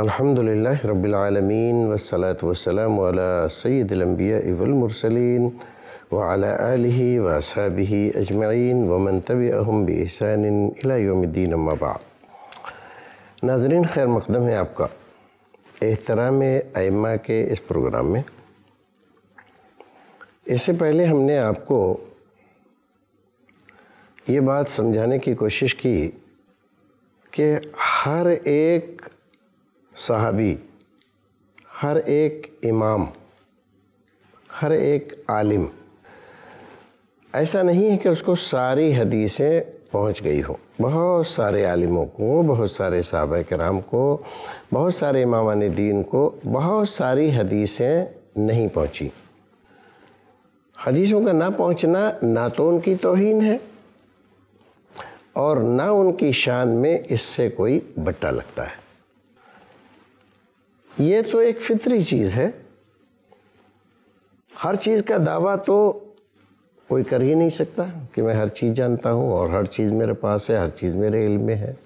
अलहमदिल्ला रबालमीन वसलात वसलम सैदलम्बिया इवलमरसलिन वाली वसाबी अजमाइन वमन तब अहम बसानदीन अम्माबा नाजरीन खैर मकदम है आपका एहतराम आइमा के इस प्रोग्राम में इससे पहले हमने आपको ये बात समझाने की कोशिश की कि हर एक सहाबी हर एक इमाम हर एक आलिम ऐसा नहीं है कि उसको सारी हदीसें पहुंच गई हो बहुत सारे आलिमों को बहुत सारे साहब कराम को बहुत सारे इमामान दीन को बहुत सारी हदीसें नहीं पहुंची हदीसों का ना पहुंचना ना तो उनकी तोहन है और ना उनकी शान में इससे कोई बट्टा लगता है ये तो एक फितरी चीज़ है हर चीज़ का दावा तो कोई कर ही नहीं सकता कि मैं हर चीज़ जानता हूँ और हर चीज़ मेरे पास है हर चीज़ मेरे इल्म में है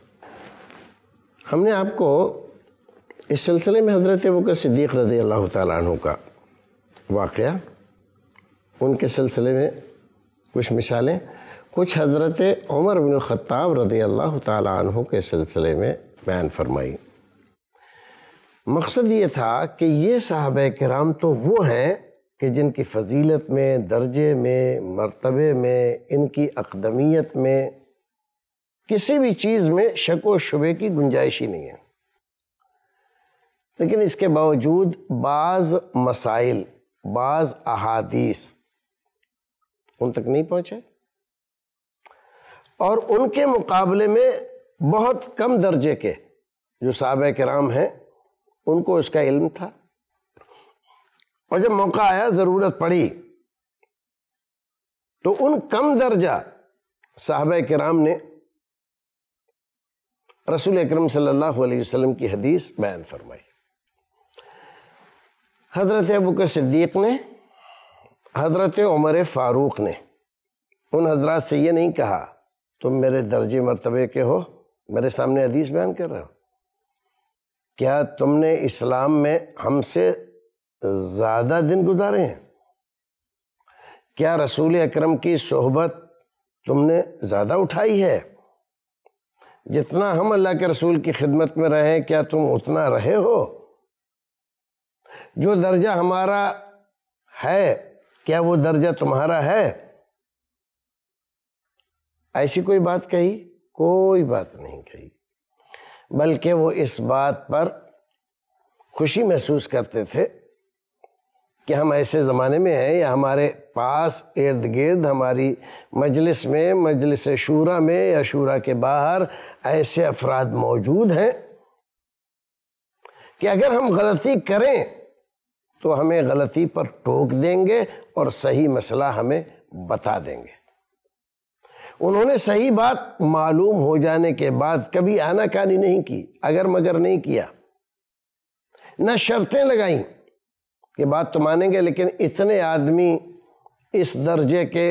हमने आपको इस सिलसिले में हज़रत बकर सिद्दीक़ रजी अल्लाह तु का वाक़ उनके सिलसिले में कुछ मिसालें कुछ हज़रत उमर बिन ख़त्ताब रज़ी अल्लाह तु के सिलसिले में बयान फरमाई मकसद ये था कि ये साहब कराम तो वो हैं कि जिनकी फजीलत में दर्जे में मरतबे में इनकी अकदमियत में किसी भी चीज़ में शक व शुबे की गुंजाइश ही नहीं है लेकिन इसके बावजूद बाज़ मसाइल बाज़ अहादीस उन तक नहीं पहुँचे और उनके मुकाबले में बहुत कम दर्जे के जो साहब कराम हैं उनको इसका इल्म था और जब मौका आया ज़रूरत पड़ी तो उन कम दर्जा साहब के राम ने रसूल अक्रम सल्लल्लाहु की हदीस बयान फरमाई हज़रत अबू के सिद्दीक ने हज़रत उमर फ़ारूक ने उन हजरात से ये नहीं कहा तुम मेरे दर्जे मरतबे के हो मेरे सामने हदीस बयान कर रहे हो क्या तुमने इस्लाम में हमसे ज़्यादा दिन गुजारे हैं क्या रसूल अकरम की सोहबत तुमने ज़्यादा उठाई है जितना हम अल्लाह के रसूल की खिदमत में रहें क्या तुम उतना रहे हो जो दर्जा हमारा है क्या वो दर्जा तुम्हारा है ऐसी कोई बात कही कोई बात नहीं कही बल्कि वो इस बात पर खुशी महसूस करते थे कि हम ऐसे ज़माने में हैं या हमारे पास इर्द गिर्द हमारी मजलिस में मजलिस शूरा में या शूरा के बाहर ऐसे अफराद मौजूद हैं कि अगर हम गलती करें तो हमें गलती पर टोक देंगे और सही मसला हमें बता देंगे उन्होंने सही बात मालूम हो जाने के बाद कभी आनाकानी नहीं की अगर मगर नहीं किया न शर्तें लगाई ये बात तो मानेंगे लेकिन इतने आदमी इस दर्जे के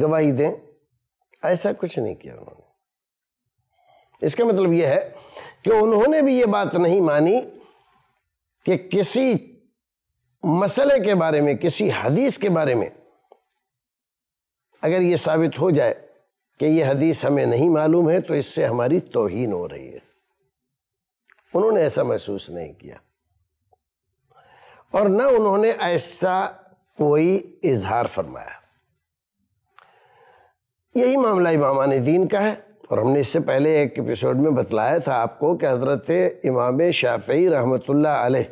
गवाही दें ऐसा कुछ नहीं किया उन्होंने इसका मतलब यह है कि उन्होंने भी ये बात नहीं मानी कि किसी मसले के बारे में किसी हदीस के बारे में अगर ये साबित हो जाए कि ये हदीस हमें नहीं मालूम है तो इससे हमारी तोहीन हो रही है उन्होंने ऐसा महसूस नहीं किया और न उन्होंने ऐसा कोई इजहार फरमाया यही मामला इमामान दीन का है और हमने इससे पहले एक एपिसोड में बतलाया था आपको कि हज़रत इमाम शाफी रहमत आल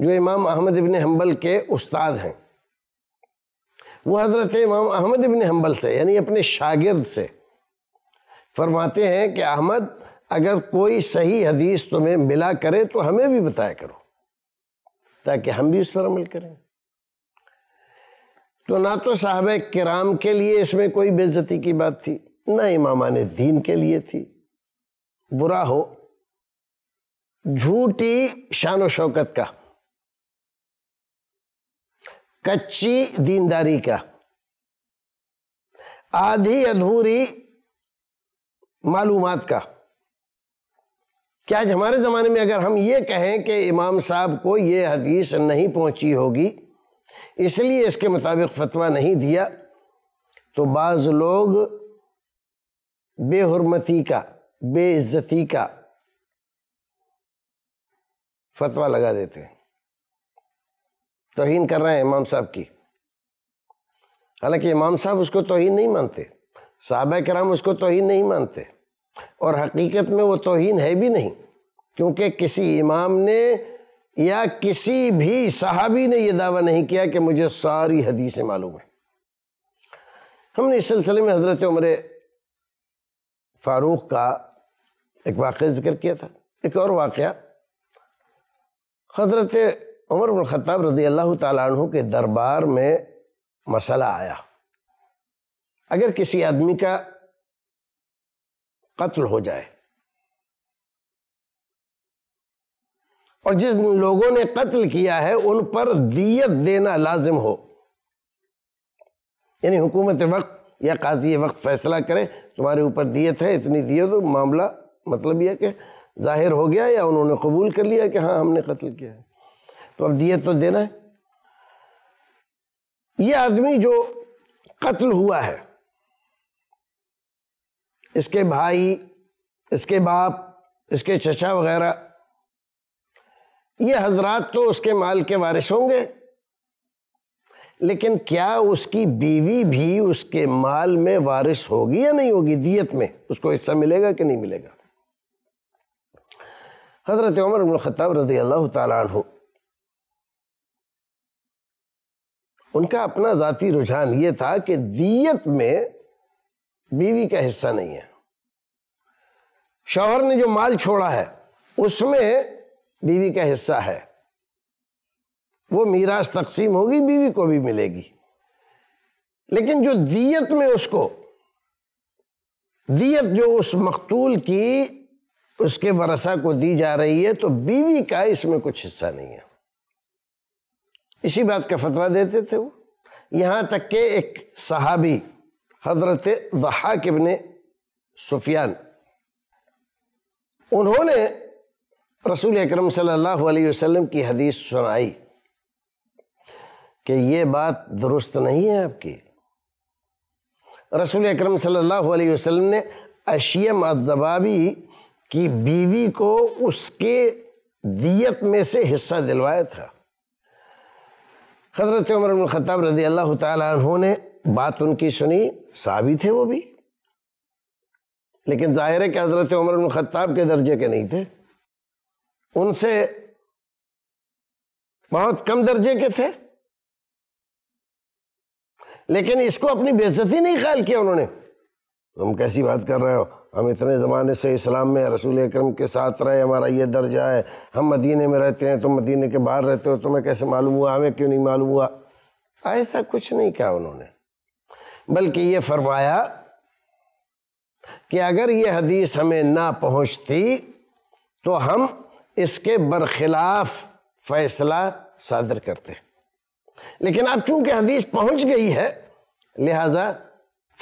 जो इमाम अहमद इबन हम्बल के उस्ताद हैं वो हज़रत इमाम अहमद इबन हम्बल से यानी अपने शागिर्द से फरमाते हैं कि अहमद अगर कोई सही हदीस तुम्हें मिला करे तो हमें भी बताया करो ताकि हम भी उस पर अमल करें तो ना तो साहब कराम के लिए इसमें कोई बेज़ती की बात थी ना इमामान दीन के लिए थी बुरा हो झूठी शान शौकत का कच्ची दीनदारी का आधी अधूरी मालूमात का क्या आज हमारे ज़माने में अगर हम ये कहें कि इमाम साहब को ये हदीस नहीं पहुंची होगी इसलिए इसके मुताबिक फतवा नहीं दिया तो बाज़ लोग बेहरमती का बेइज्जती का फतवा लगा देते हैं तोहन कर रहे हैं इमाम साहब की हालांकि इमाम साहब उसको तोहन नहीं मानते साहब कराम उसको तोहन नहीं मानते और हकीकत में वो तोहन है भी नहीं क्योंकि किसी इमाम ने या किसी भी साहबी ने यह दावा नहीं किया कि मुझे सारी हदीसें मालूम है हमने इस सिलसिले में हज़रत उम्र फ़ारूक का एक वाक़ ज़िक्र किया था एक और वाक़ हज़रत उमर बिन ख़त्ताब रदी अल्लाह तु के दरबार में मसला आया अगर किसी आदमी का कत्ल हो जाए और जिन लोगों ने कत्ल किया है उन पर दियत देना लाजिम हो यानी हुकूमत वक्त या काजी वक्त फैसला करे तुम्हारे ऊपर दियत है इतनी दियत तो मामला मतलब यह कि जाहिर हो गया या उन्होंने कबूल कर लिया कि हाँ हमने कत्ल किया है तो अब दिए तो देना है ये आदमी जो कत्ल हुआ है इसके भाई इसके बाप इसके चचा वगैरह ये हजरात तो उसके माल के वारिस होंगे लेकिन क्या उसकी बीवी भी उसके माल में वारिस होगी या नहीं होगी दियत में उसको हिस्सा मिलेगा कि नहीं मिलेगा हज़रत उमर खत्ताब रजी अल्लाह तु उनका अपना ज़ाती रुझान ये था कि दियत में बीवी का हिस्सा नहीं है शौहर ने जो माल छोड़ा है उसमें बीवी का हिस्सा है वो मीराश तकसीम होगी बीवी को भी मिलेगी लेकिन जो दियत में उसको दियत जो उस मकतूल की उसके वरसा को दी जा रही है तो बीवी का इसमें कुछ हिस्सा नहीं है इसी बात का फतवा देते थे वो यहाँ तक के एक सहाबी हजरत दहा सुफियान उन्होंने रसूल अक्रम सल्लल्लाहु की हदीस सुनाई कि ये बात दुरुस्त नहीं है आपकी रसूल अक्रम सल्लल्लाहु ने अशियम अदबाबी की बीवी को उसके दियत में से हिस्सा दिलवाया था हज़रत उमर ख़त्ताब रदी अल्लाह तहों ने बात उनकी सुनी साबित थे वो भी लेकिन ज़ाहिर है कि हज़रत उमर ख़त्ताब के दर्जे के नहीं थे उनसे बहुत कम दर्जे के थे लेकिन इसको अपनी बेइज्जती नहीं ख्याल किया उन्होंने तुम कैसी बात कर रहे हो हम इतने ज़माने से इस्लाम में रसूल अक्रम के साथ रहे हमारा ये दर्जा है हम मदीने में रहते हैं तुम मदीने के बाहर रहते हो तुम्हें कैसे मालूम हुआ हमें क्यों नहीं मालूम हुआ ऐसा कुछ नहीं कहा उन्होंने बल्कि ये फरमाया कि अगर ये हदीस हमें ना पहुँचती तो हम इसके बरखिलाफ फैसला सादर करते लेकिन अब चूँकि हदीस पहुँच गई है लिहाजा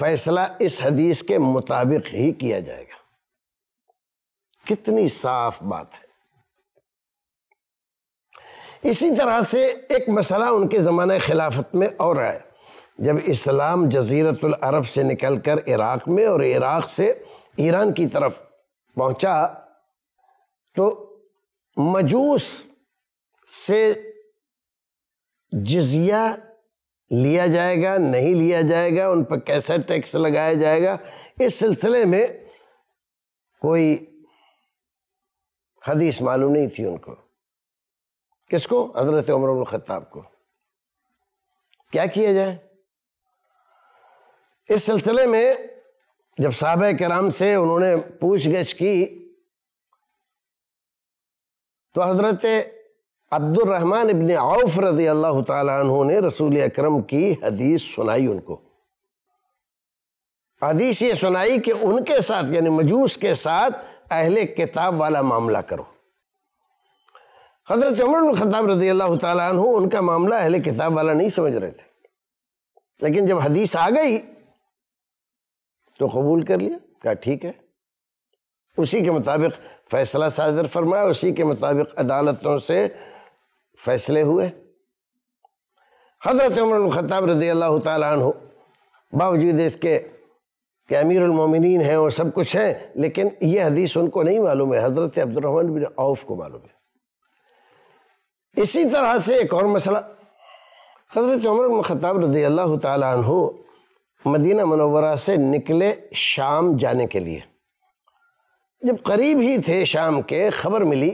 फैसला इस हदीस के मुताबिक ही किया जाएगा कितनी साफ बात है इसी तरह से एक मसला उनके जमाने खिलाफत में और आया जब इस्लाम जजीरतुल अरब से निकलकर इराक़ में और इराक़ से ईरान की तरफ पहुंचा तो मजूस से जजिया लिया जाएगा नहीं लिया जाएगा उन पर कैसा टैक्स लगाया जाएगा इस सिलसिले में कोई हदीस मालूम नहीं थी उनको किसको हजरत उमर ख़त्ताब को क्या किया जाए इस सिलसिले में जब साहब कराम से उन्होंने पूछ गछ की तो हजरत अब्दुलरहमान इबन आउफ रजी अल्लाह तु ने रसूल अक्रम की हदीस सुनाई उनको हदीस ये सुनाई कि उनके साथ यानी मजूस के साथ अहले किताब वाला मामला करो हजरत उमर खताब रजी अल्लाह तु उनका मामला अहले किताब वाला नहीं समझ रहे थे लेकिन जब हदीस आ गई तो कबूल कर लिया क्या ठीक है उसी के मुताबिक फ़ैसला सादर फरमाया उसी के मुताबिक अदालतों से फैसले हुए हज़रत उमर ख़त्ताब रज़ी अल्लाह तु बावजूद इसके कि अमीरमिन हैं और सब कुछ हैं लेकिन ये हदीस उनको नहीं मालूम है हज़रत अब्दुलरहमान बिन औफ को मालूम है इसी तरह से एक और मसला हज़रत उमर ख़त्ताब रज़ी अल्लाह तु मदीना मनोवरा से निकले शाम जाने के लिए जब करीब ही थे शाम के ख़बर मिली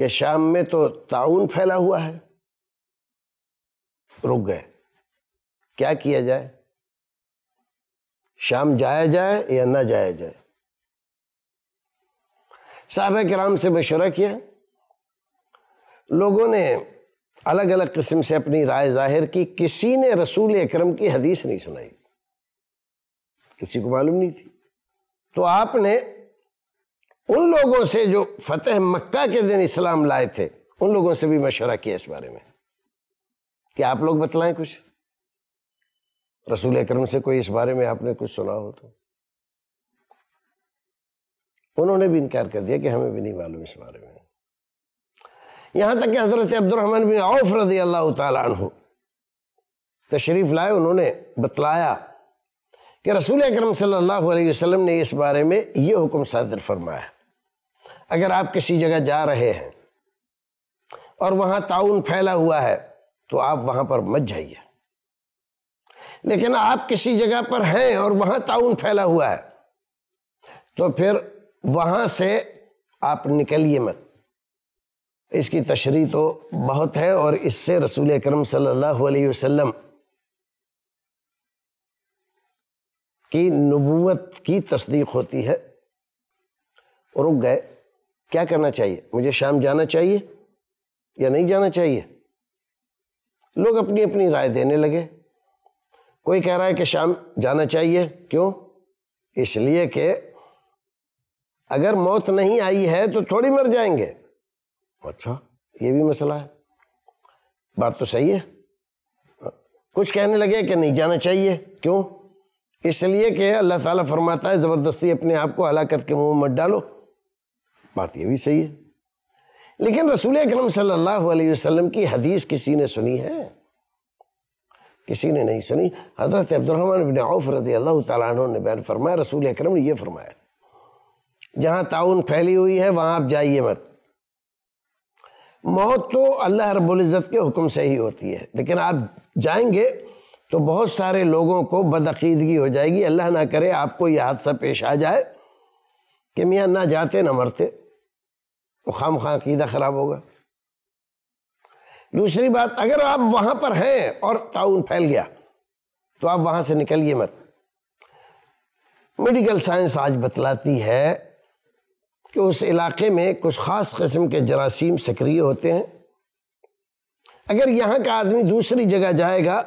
कि शाम में तो ताउन फैला हुआ है रुक गए क्या किया जाए शाम जाया जाए या ना जाया जाए साहब राम से मशवरा किया लोगों ने अलग अलग किस्म से अपनी राय जाहिर की किसी ने रसूल अक्रम की हदीस नहीं सुनाई किसी को मालूम नहीं थी तो आपने उन लोगों से जो फतेह मक्का के दिन इस्लाम लाए थे उन लोगों से भी मशवरा किया इस बारे में कि आप लोग बतलाएं कुछ रसूल अक्रम से कोई इस बारे में आपने कुछ सुना हो तो उन्होंने भी इनकार कर दिया कि हमें भी नहीं मालूम इस बारे में यहां तक कि हजरत अब्दुलरहमान बिन औफ रजी अल्लाह तु तशरीफ लाए उन्होंने बतलाया कि रसूल अक्रम सल्लल्लाहु अलैहि वसल्लम ने इस बारे में ये हुक्म सादर फरमाया अगर आप किसी जगह जा रहे हैं और वहाँ ताउन फैला हुआ है तो आप वहाँ पर मत जाइए लेकिन आप किसी जगह पर हैं और वहाँ ताउन फैला हुआ है तो फिर वहाँ से आप निकलिए मत इसकी तशरी तो बहुत है और इससे रसूल अक्रम सल्लल्लाहु अलैहि वसल्लम की नबूवत की तस्दीक होती है रुक गए क्या करना चाहिए मुझे शाम जाना चाहिए या नहीं जाना चाहिए लोग अपनी अपनी राय देने लगे कोई कह रहा है कि शाम जाना चाहिए क्यों इसलिए कि अगर मौत नहीं आई है तो थोड़ी मर जाएंगे अच्छा ये भी मसला है बात तो सही है कुछ कहने लगे कि नहीं जाना चाहिए क्यों इसलिए कि अल्लाह ताला फरमाता है ज़बरदस्ती अपने आप को हलाकत के मुंह मत डालो बात ये भी सही है लेकिन रसूल अक्रम सल्लाम की हदीस किसी ने सुनी है किसी ने नहीं सुनी हजरत अब्दुलरमान बिन औफ अल्लाह तु ने फरमाया रसूल अक्रम ने यह फरमाया जहाँ ताउन फैली हुई है वहाँ आप जाइए मत मौत तो अल्लाह रबुल्ज़त के हुक्म से ही होती है लेकिन आप जाएंगे तो बहुत सारे लोगों को बदअीदगी हो जाएगी अल्लाह ना करे आपको यह हादसा पेश आ जाए कि मियाँ ना जाते ना मरते तो खाम खां अकीदा ख़राब होगा दूसरी बात अगर आप वहाँ पर हैं और ताउन फैल गया तो आप वहाँ से निकलिए मत मेडिकल साइंस आज बतलाती है कि उस इलाके में कुछ ख़ास कस्म के जरासीम सक्रिय होते हैं अगर यहाँ का आदमी दूसरी जगह जाएगा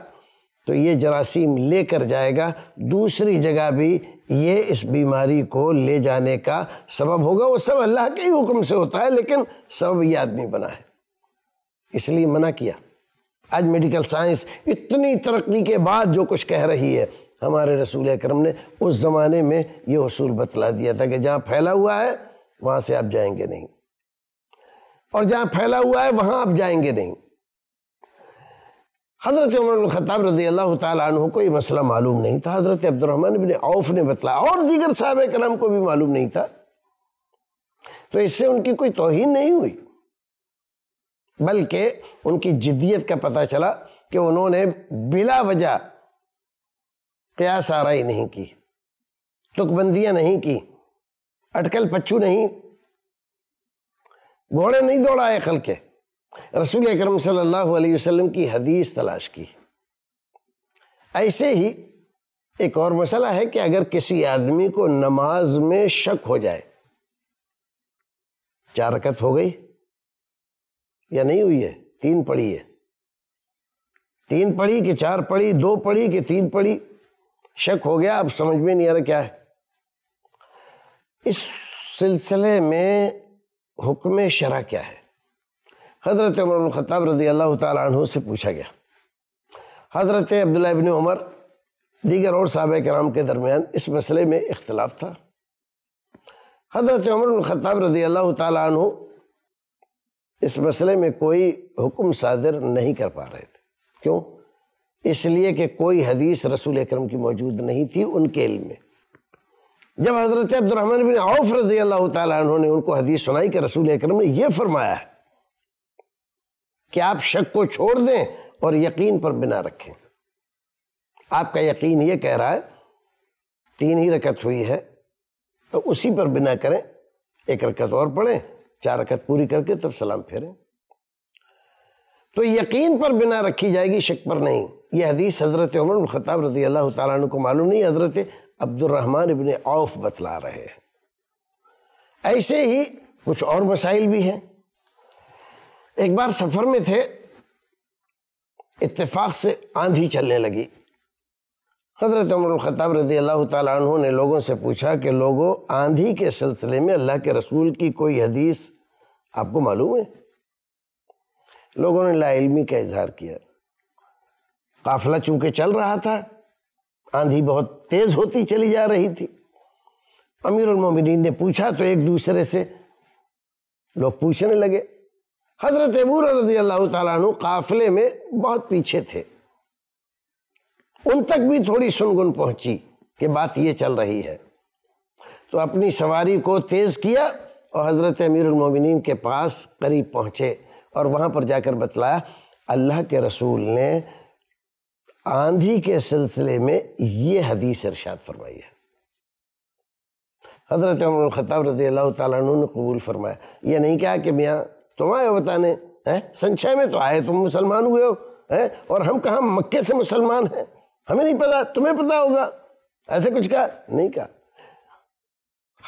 तो ये जरासीम लेकर जाएगा दूसरी जगह भी ये इस बीमारी को ले जाने का सबब होगा वो सब अल्लाह के ही हुक्म से होता है लेकिन सबब ये आदमी बना है इसलिए मना किया आज मेडिकल साइंस इतनी तरक्की के बाद जो कुछ कह रही है हमारे रसूल अक्रम ने उस ज़माने में ये असूल बतला दिया था कि जहाँ फैला हुआ है वहाँ से आप जाएंगे नहीं और जहाँ फैला हुआ है वहाँ आप जाएंगे नहीं हज़रत उमर ख़ताब रजी अल्लाह तु को ये मसला मालूम नहीं था हज़रत अब्दुलरहमान बिन औफ ने बतलाया और दीगर साहब कराम को भी मालूम नहीं था तो इससे उनकी कोई तोहन नहीं हुई बल्कि उनकी जिद्दियत का पता चला कि उन्होंने बिला वजह क्यास आरई नहीं की तुकबंदियाँ नहीं की अटकल पच्चू नहीं घोड़े नहीं दौड़ाए खल के रसूल अक्रम सल्लल्लाहु की हदीस तलाश की ऐसे ही एक और मसला है कि अगर किसी आदमी को नमाज में शक हो जाए चार रकत हो गई या नहीं हुई है तीन पढ़ी है तीन पढ़ी कि चार पढ़ी दो पढ़ी कि तीन पढ़ी शक हो गया अब समझ में नहीं आ रहा क्या है इस सिलसिले में हुक्म शरा क्या है हज़रत उमर ख़त्ताब रदी अल्लाह तु से पूछा गया हज़रत अब्दुल्ला उमर दीगर और साहब कराम के दरमियान इस मसले में इख्तलाफ था हज़रत उमर ख़त्ताब रदी अल्लाह तु इस मसले में कोई हुक्म सादर नहीं कर पा रहे थे क्यों इसलिए कि कोई हदीस रसूल अक्रम की मौजूद नहीं थी उनके इल में जब हज़रत अब्दुलरमन बिन आउफ रजी अल्लाह तहों ने उनको हदीस सुनाई कि रसूल अक्रम ने यह फरमाया है कि आप शक को छोड़ दें और यकीन पर बिना रखें आपका यकीन ये कह रहा है तीन ही रकत हुई है तो उसी पर बिना करें एक रकत और पढ़ें चार रकत पूरी करके तब सलाम फेरें तो यकीन पर बिना रखी जाएगी शक पर नहीं यह हदीस हज़रत उमर ख़ताब रजी अल्लाह तु को मालूम नहीं हज़रत अब्दुलरहमान इबन औफ बतला रहे हैं ऐसे ही कुछ और मसाइल भी हैं एक बार सफर में थे इत्तेफाक से आंधी चलने लगी हजरत उमर ख़ताब रदी अल्लाह तु ने लोगों से पूछा कि लोगों आंधी के सिलसिले में अल्लाह के रसूल की कोई हदीस आपको मालूम है लोगों ने लाइलमी का इजहार किया काफिला चूंकि चल रहा था आंधी बहुत तेज़ होती चली जा रही थी अमीर उमिन ने पूछा तो एक दूसरे से लोग पूछने लगे हजरत अबूर रजी अल्लाह तु काफिले में बहुत पीछे थे उन तक भी थोड़ी सुनगुन पहुंची कि बात ये चल रही है तो अपनी सवारी को तेज़ किया और हज़रत अमीरमिन के पास करीब पहुँचे और वहाँ पर जाकर बतलाया अल्लाह के रसूल ने आंधी के सिलसिले में ये हदीस इरशाद फरमाई है हज़रत खताब रजी अल्लाह तु ने कबूल फरमाया यह नहीं कहा कि मियाँ तुम आए हो बताने हैं संशय में तो आए तुम मुसलमान हुए हो हैं और हम कहा मक्के से मुसलमान हैं हमें नहीं पता तुम्हें पता होगा ऐसे कुछ कहा नहीं कहा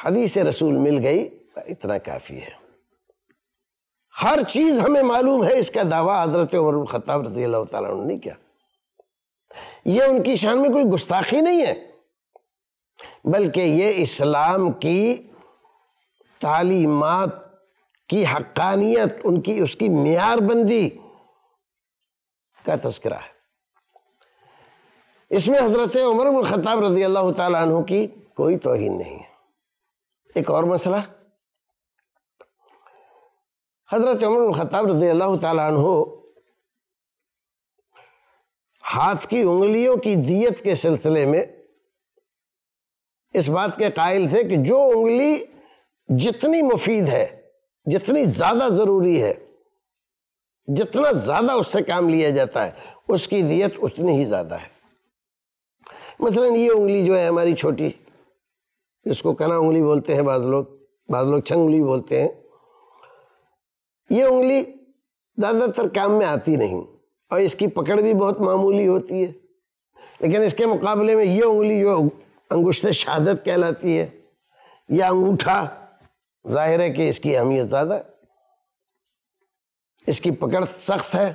हदीस रसूल मिल गई इतना काफ़ी है हर चीज़ हमें मालूम है इसका दावा हजरत उमर खत्ता रजी अल्लाह तुमने नहीं किया ये उनकी शान में कोई गुस्ताखी नहीं है बल्कि ये इस्लाम की तालीमत की हक्कानियत उनकी उसकी मीयारबंदी का तस्करा है इसमें हजरत उमर ख़ताब रजी अल्लाह तु की कोई तोहिन नहीं है एक और मसला हजरत उमर ख़ताब रजी अल्लाह तु हाथ की उंगलियों की दियत के सिलसिले में इस बात के कायल थे कि जो उंगली जितनी मुफीद है जितनी ज़्यादा ज़रूरी है जितना ज़्यादा उससे काम लिया जाता है उसकी दियत उतनी ही ज़्यादा है मसलन ये उंगली जो है हमारी छोटी इसको कना उंगली बोलते हैं बाद लोग बाद लोग छंग उंगली बोलते हैं ये उंगली ज़्यादातर काम में आती नहीं और इसकी पकड़ भी बहुत मामूली होती है लेकिन इसके मुकाबले में ये उंगली जो अंगुश्त शहादत कहलाती है या अंगूठा जाहिर है कि इसकी अहमियत ज़्यादा इसकी पकड़ सख्त है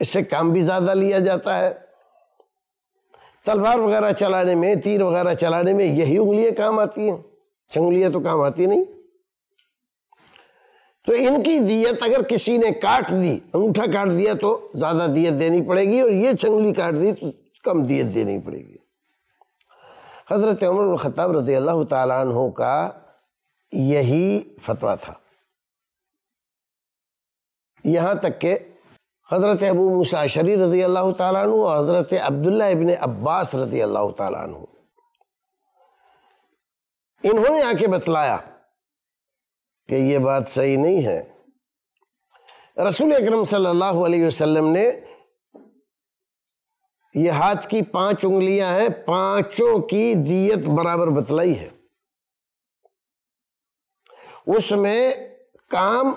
इससे काम भी ज़्यादा लिया जाता है तलवार वगैरह चलाने में तीर वगैरह चलाने में यही उंगलियाँ काम आती हैं चंगलियां तो काम आती नहीं तो इनकी दियत अगर किसी ने काट दी अंगूठा काट दिया तो ज़्यादा दियत देनी पड़ेगी और ये चंगुली काट दी तो कम दियत देनी पड़ेगी हज़रत उमर खत्ताब रदी अल्लाह तहों का यही फतवा था यहाँ तक के हज़रत अबू मुसाशरी रज़ी अल्लाह तु और हज़रत अब्दुल्ला इबन अब्बास रज़ी अल्लाह तु इन्होंने आके बतलाया कि ये बात सही नहीं है रसूल अक्रम सल्लल्लाहु ने यह हाथ की पांच उंगलियां हैं पांचों की दियत बराबर बतलाई है उसमें काम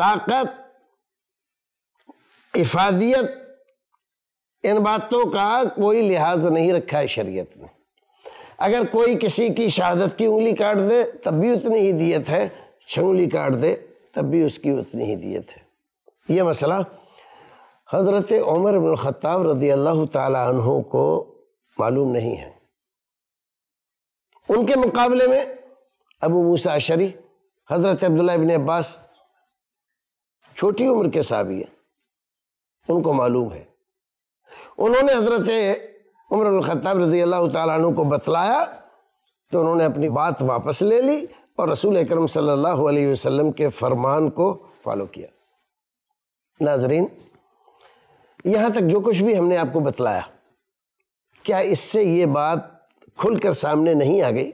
ताकत इफादियत इन बातों का कोई लिहाज नहीं रखा है शरीयत ने अगर कोई किसी की शहादत की उंगली काट दे तब भी उतनी ही दियत है छंगली काट दे तब भी उसकी उतनी ही दियत है यह मसला हज़रत उमर बिन ख़त्ताब रदी अल्लाह तहों को मालूम नहीं है उनके मुकाबले में अबू मूसा अशरी हज़रत अब्दुल्ला इबन अब्बास छोटी उम्र के साहबी हैं उनको मालूम है उन्होंने हज़रत खत्ताब रजी अल्लाह तु को बतलाया तो उन्होंने अपनी बात वापस ले ली और रसूल अक्रम सल्लल्लाहु अलैहि वसल्लम के फरमान को फॉलो किया नाजरीन यहाँ तक जो कुछ भी हमने आपको बतलाया क्या इससे ये बात खुलकर सामने नहीं आ गई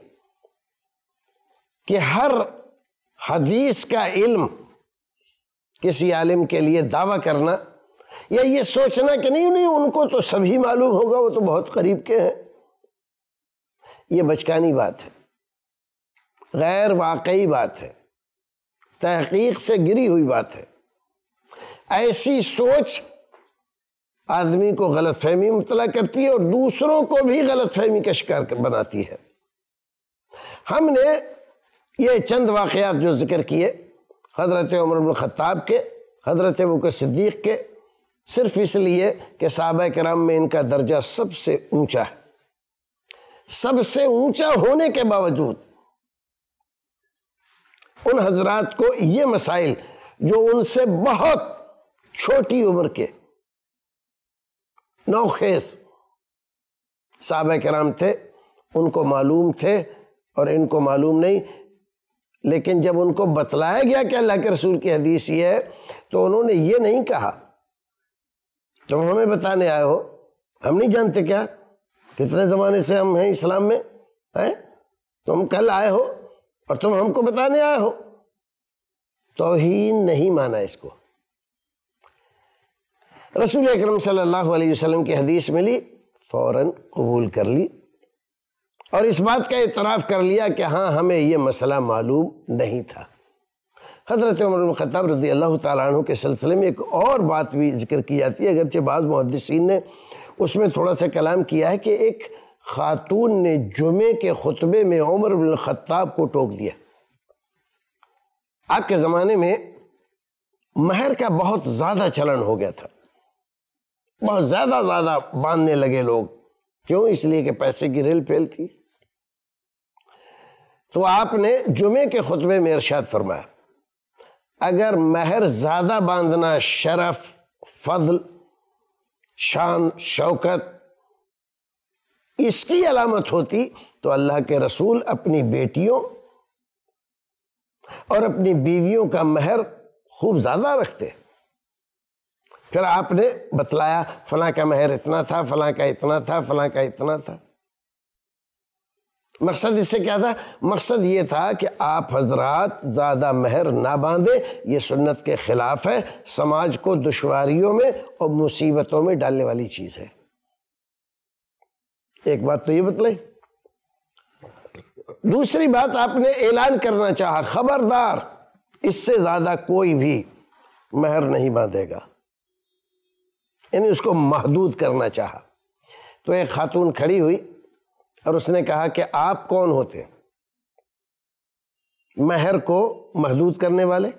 कि हर हदीस का इल्म किसी आलिम के लिए दावा करना या ये सोचना कि नहीं नहीं उनको तो सभी मालूम होगा वो तो बहुत करीब के हैं ये बचकानी बात है गैर वाकई बात है तहकीक से गिरी हुई बात है ऐसी सोच आदमी को गलत फहमी मुबला करती है और दूसरों को भी गलत फहमी का शिकार बनाती है हमने ये चंद वाक़ात जो ज़िक्र किए हज़रत उमर ख़त्ताब के हज़रत बकर सिद्दीक़ के सिर्फ इसलिए कि सहाबा कराम में इनका दर्जा सबसे ऊंचा है सबसे ऊंचा होने के बावजूद उन हजरात को ये मसाइल जो उनसे बहुत छोटी उम्र के नौखेज सहाबा कराम थे उनको मालूम थे और इनको मालूम नहीं लेकिन जब उनको बतलाया गया कि अल्लाह के रसूल की हदीस ये है तो उन्होंने ये नहीं कहा तो तुम तो हमें बताने आए हो हम नहीं जानते क्या कितने ज़माने से हम हैं इस्लाम में हैं तुम कल आए हो और तुम हमको बताने आए हो तो ही नहीं माना इसको रसूल अकरम सल्लल्लाहु अलैहि वसल्लम की हदीस मिली फ़ौरन कबूल कर ली और इस बात का इतराफ़ कर लिया कि हाँ हमें ये मसला मालूम नहीं था हज़रत उमर ख़ताब रजी अल्लाह तु के सिलसिले में एक और बात भी जिक्र की जाती है अगरचे बाज़ मुहदसिन ने उसमें थोड़ा सा कलाम किया है कि एक ख़ातून ने जुमे के ख़ुतबे में उमर ख़त्ताब को टोक दिया आपके ज़माने में महर का बहुत ज़्यादा चलन हो गया था बहुत ज़्यादा ज़्यादा बांधने लगे लोग क्यों इसलिए कि पैसे की रेल फेल थी तो आपने जुमे के खुतबे में इरशाद फरमाया अगर महर ज़्यादा बांधना शरफ फजल शान शौकत इसकी अलामत होती तो अल्लाह के रसूल अपनी बेटियों और अपनी बीवियों का महर खूब ज़्यादा रखते फिर आपने बतलाया फला का महर इतना था फला का इतना था फला का इतना था मकसद इससे क्या था मकसद ये था कि आप हजरात ज़्यादा महर ना बांधें ये सुन्नत के ख़िलाफ़ है समाज को दुशारियों में और मुसीबतों में डालने वाली चीज़ है एक बात तो ये बतलाई दूसरी बात आपने ऐलान करना चाहा खबरदार इससे ज़्यादा कोई भी महर नहीं बांधेगा यानी उसको महदूद करना चाहा तो एक खातून खड़ी हुई और उसने कहा कि आप कौन होते महर को महदूद करने वाले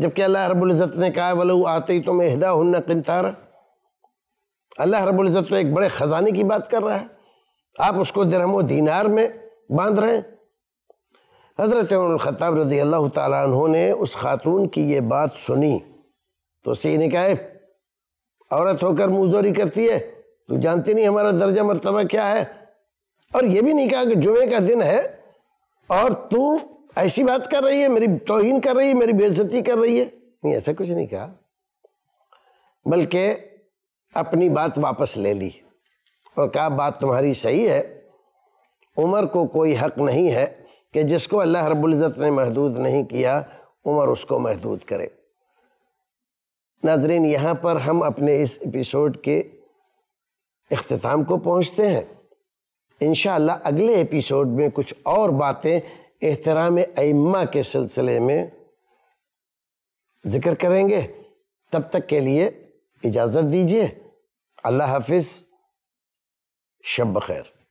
जबकि अल्लाह रबुल्ज़त ने कहा वलू आते ही तो मैं हिदा हन्ना किनतारा अल्लाह रबुल्ज़त तो एक बड़े ख़जाने की बात कर रहा है आप उसको दरहम दीनार में बांध रहे हैं हज़रत उमरख़ाब रदी अल्लाह तहों ने उस खातून की ये बात सुनी तो उसे ने कहा औरत होकर मुँहजोरी करती है तू जानती नहीं हमारा दर्जा मरतबा क्या है और ये भी नहीं कहा कि जुमे का दिन है और तू ऐसी बात कर रही है मेरी तोहिन कर रही है मेरी बेइज्जती कर रही है नहीं ऐसा कुछ नहीं कहा बल्कि अपनी बात वापस ले ली और कहा बात तुम्हारी सही है उमर को कोई हक नहीं है कि जिसको अल्लाह रब्ज़त ने महदूद नहीं किया उमर उसको महदूद करे नाजरीन यहाँ पर हम अपने इस एपिसोड के अख्ताम को पहुँचते हैं इन अगले एपिसोड में कुछ और बातें एहतराम अम्मा के सिलसिले में ज़िक्र करेंगे तब तक के लिए इजाज़त दीजिए अल्लाह हाफिज़ शब खैर